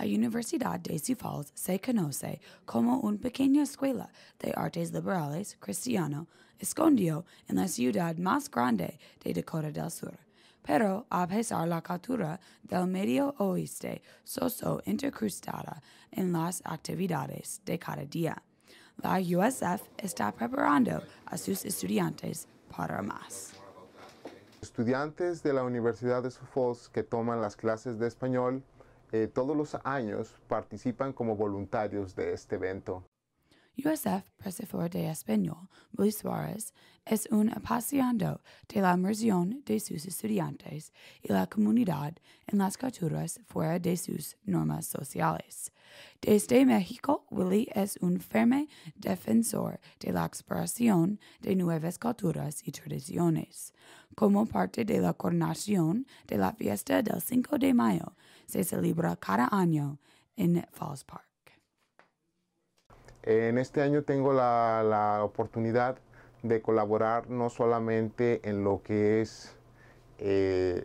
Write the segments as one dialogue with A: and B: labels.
A: La Universidad de Sioux Falls se conoce como una pequeña escuela de artes liberales cristiano escondido en em la ciudad más grande de Dakota del Sur. Pero a pesar la cultura del medio oeste soso intercrustada en las actividades de cada día, la USF está preparando a sus estudiantes para más.
B: Estudiantes de la Universidad de Sioux Falls que toman las clases de español eh, todos los años participan como voluntarios de este evento.
A: USF Presifor de Español, Luis Suárez, es un apasionado de la misión de sus estudiantes y la comunidad en las culturas fuera de sus normas sociales. Desde México, Willy es un firme defensor de la exploración de nuevas culturas y tradiciones. Como parte de la coronación de la fiesta del 5 de mayo se celebra cada año en Falls Park.
B: En este año tengo la, oportunidad de colaborar no solamente en lo que es eh,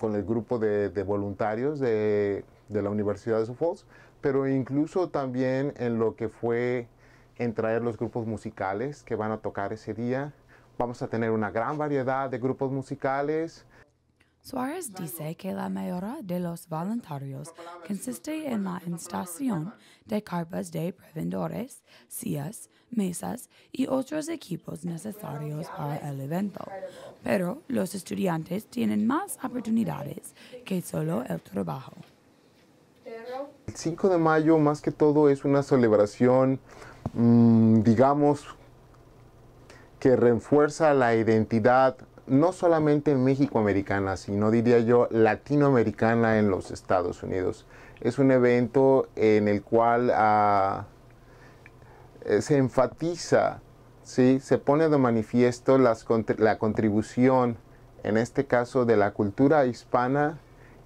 B: con el grupo de, voluntarios de, la Universidad de Sioux Falls, pero incluso también en lo que fue en traer los grupos musicales que van a tocar ese día. Vamos a tener una gran variedad de grupos musicales.
A: Suárez dice que la mayoría de los voluntarios consiste en la instalación de carpas de prevendores, sillas, mesas y otros equipos necesarios para el evento. Pero los estudiantes tienen más oportunidades que solo el trabajo.
B: El 5 de mayo más que todo es una celebración, mm, digamos, que refuerza la identidad no solamente méxico-americana, sino diría yo latinoamericana en los Estados Unidos. Es un evento en el cual ah, eh, se enfatiza, se pone de manifiesto la contribución, en este caso, de la cultura hispana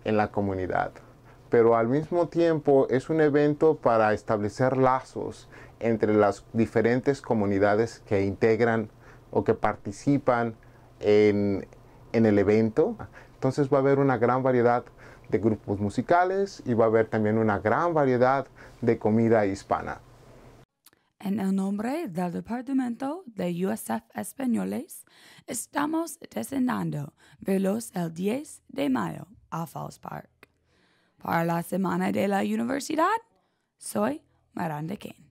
B: en la comunidad. Pero al mismo tiempo es un evento para establecer lazos entre las diferentes comunidades que integran o que participan en, el evento. Entonces va a haber una gran variedad de grupos musicales y va a haber también una gran variedad de comida hispana.
A: En el nombre del Departamento de USF Españoles, estamos descendiendo veloz el 10 de mayo a Falls Park. Para la Semana de la Universidad, soy Miranda Kane.